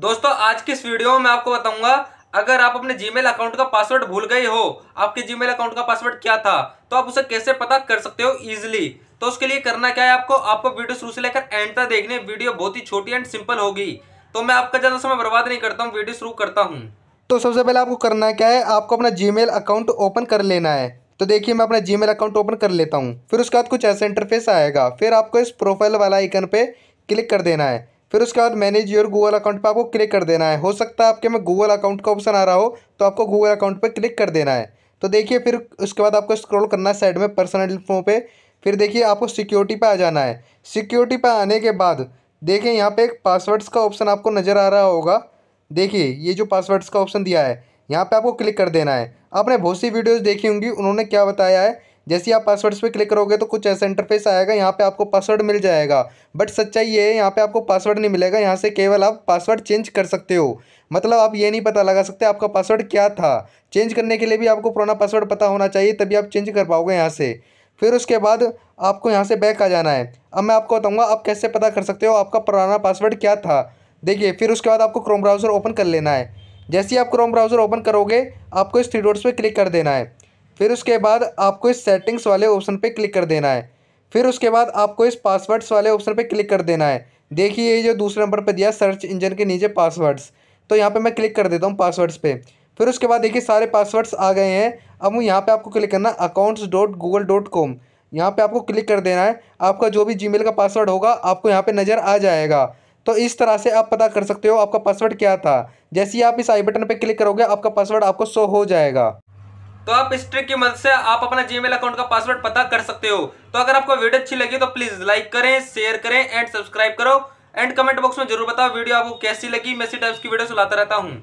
दोस्तों आज की इस वीडियो में मैं आपको बताऊंगा अगर आप अपने जीमेल अकाउंट का पासवर्ड भूल गए हो आपके जीमेल अकाउंट का पासवर्ड क्या था तो आप उसे कैसे पता कर सकते हो इजिली तो उसके लिए करना क्या है आपको आपको वीडियो शुरू से लेकर एंड तक देखने वीडियो बहुत ही छोटी एंड सिंपल होगी तो मैं आपका ज़्यादा समय बर्बाद नहीं करता हूँ वीडियो शुरू करता हूँ तो सबसे पहले आपको करना क्या है आपको अपना जी अकाउंट ओपन कर लेना है तो देखिए मैं अपना जी अकाउंट ओपन कर लेता हूँ फिर उसके बाद कुछ ऐसा इंटरफेस आएगा फिर आपको इस प्रोफाइल वाला आइकन पे क्लिक कर देना है फिर उसके बाद मैनेज योर गूगल अकाउंट पर आपको क्लिक कर देना है हो सकता है आपके में गूगल अकाउंट का ऑप्शन आ रहा हो तो आपको गूगल अकाउंट पर क्लिक कर देना है तो देखिए फिर उसके बाद आपको स्क्रॉल करना है साइड में पर्सनल इन्फो पे फिर देखिए आपको सिक्योरिटी पे आ जाना है सिक्योरिटी पे आने के बाद देखिए यहाँ पे एक पासवर्ड्स का ऑप्शन आपको नज़र आ रहा होगा देखिए ये जो पासवर्ड्स का ऑप्शन दिया है यहाँ पे आपको क्लिक कर देना है आपने बहुत सी वीडियोज़ देखी होंगी उन्होंने क्या बताया है जैसे आप पासवर्ड्स पे क्लिक करोगे तो कुछ ऐसा इंटरफेस आएगा यहाँ पे आपको पासवर्ड मिल जाएगा बट सच्चाई ये है यहाँ पे आपको पासवर्ड नहीं मिलेगा यहाँ से केवल आप पासवर्ड चेंज कर सकते हो मतलब आप ये नहीं पता लगा सकते आपका पासवर्ड क्या था चेंज करने के लिए भी आपको पुराना पासवर्ड पता होना चाहिए तभी आप चेंज कर पाओगे यहाँ से फिर उसके बाद आपको यहाँ से बैक आ जाना है अब मैं आपको बताऊँगा आप कैसे पता कर सकते हो आपका पुराना पासवर्ड क्या था देखिए फिर उसके बाद आपको क्रोम ब्राउज़र ओपन कर लेना है जैसे ही आप क्रोम ब्राउज़र ओपन करोगे आपको इस थ्री डॉट्स पर क्लिक कर देना है फिर उसके बाद आपको इस सेटिंग्स वाले ऑप्शन पे क्लिक कर देना है फिर उसके बाद आपको इस पासवर्ड्स वाले ऑप्शन पे क्लिक कर देना है देखिए ये जो दूसरे नंबर पे दिया सर्च इंजन के नीचे पासवर्ड्स तो यहाँ पे मैं क्लिक कर देता हूँ पासवर्ड्स पे फिर उसके बाद देखिए सारे पासवर्ड्स आ गए हैं अब यहाँ पर आपको क्लिक करना accounts dot Google dot com यहाँ पर आपको क्लिक कर देना है आपका जो भी मेल का पासवर्ड होगा आपको यहाँ पर नज़र आ जाएगा तो इस तरह से आप पता कर सकते हो आपका पासवर्ड क्या था जैसे ही आप इस आई बटन पर क्लिक करोगे आपका पासवर्ड आपको शो हो जाएगा तो आप इस ट्रिक की मदद से आप अपना जीमेल अकाउंट का पासवर्ड पता कर सकते हो तो अगर आपको वीडियो अच्छी लगी तो प्लीज लाइक करें शेयर करें एंड सब्सक्राइब करो एंड कमेंट बॉक्स में जरूर बताओ वीडियो आपको कैसी लगी मैं इसी टाइप्स की वीडियो सुलाता रहता हूँ